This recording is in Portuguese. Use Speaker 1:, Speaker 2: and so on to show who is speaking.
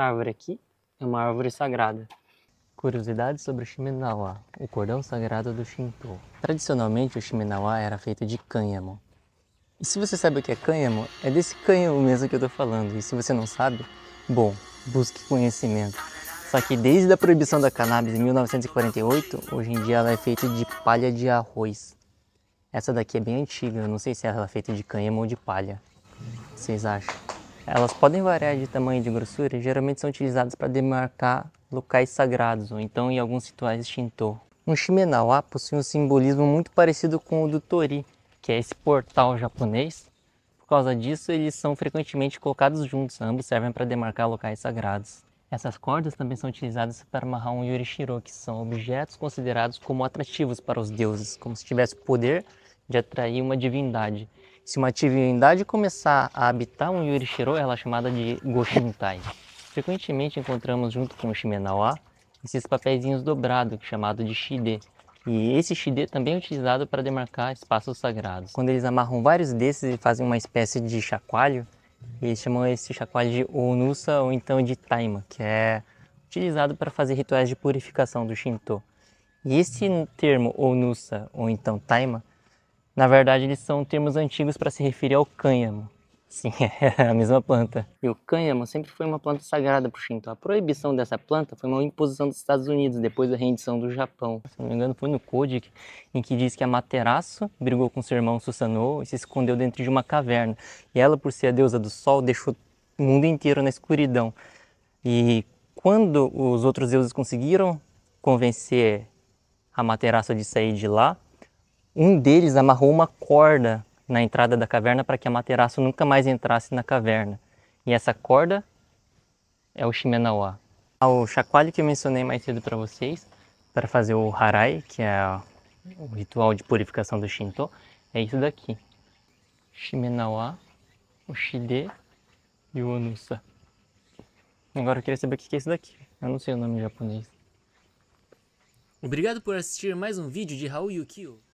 Speaker 1: essa árvore aqui é uma árvore sagrada. Curiosidades sobre o Shimenawa, o cordão sagrado do Shinto. Tradicionalmente, o Shimenawa era feito de cânhamo. E se você sabe o que é cânhamo, é desse cânhamo mesmo que eu tô falando. E se você não sabe, bom, busque conhecimento. Só que desde a proibição da cannabis em 1948, hoje em dia ela é feita de palha de arroz. Essa daqui é bem antiga, eu não sei se ela é feita de cânhamo ou de palha. Vocês acham? Elas podem variar de tamanho e de grossura e geralmente são utilizadas para demarcar locais sagrados ou então em alguns rituais extintor. Um shimenawá possui um simbolismo muito parecido com o do tori, que é esse portal japonês. Por causa disso, eles são frequentemente colocados juntos, ambos servem para demarcar locais sagrados. Essas cordas também são utilizadas para amarrar um yorishiro, que são objetos considerados como atrativos para os deuses, como se tivesse o poder de atrair uma divindade. Se uma divindade começar a habitar um Yorishiro, ela é chamada de Goshintai. Frequentemente encontramos junto com o Shimenawa esses papeizinhos dobrados, é chamado de Shide. E esse Shide também é utilizado para demarcar espaços sagrados. Quando eles amarram vários desses e fazem uma espécie de chacoalho, eles chamam esse chacoalho de Onusa ou então de Taima, que é utilizado para fazer rituais de purificação do Shinto. E esse termo Onusa ou então Taima na verdade, eles são termos antigos para se referir ao cânhamo. Sim, é a mesma planta. E o cânhamo sempre foi uma planta sagrada para o Shinto. A proibição dessa planta foi uma imposição dos Estados Unidos depois da rendição do Japão. Se não me engano, foi no Code em que diz que a Materaço brigou com seu irmão Susanoo e se escondeu dentro de uma caverna. E ela, por ser a deusa do sol, deixou o mundo inteiro na escuridão. E quando os outros deuses conseguiram convencer a Amaterasu de sair de lá, um deles amarrou uma corda na entrada da caverna para que a materaço nunca mais entrasse na caverna. E essa corda é o Shimenawa. Ah, o chacoalho que eu mencionei mais cedo para vocês, para fazer o Harai, que é o ritual de purificação do Shinto, é isso daqui. Shimenawa, o Shide e o Onusa. Agora eu queria saber o que é isso daqui. Eu não sei o nome em japonês. Obrigado por assistir mais um vídeo de Raul Yukio.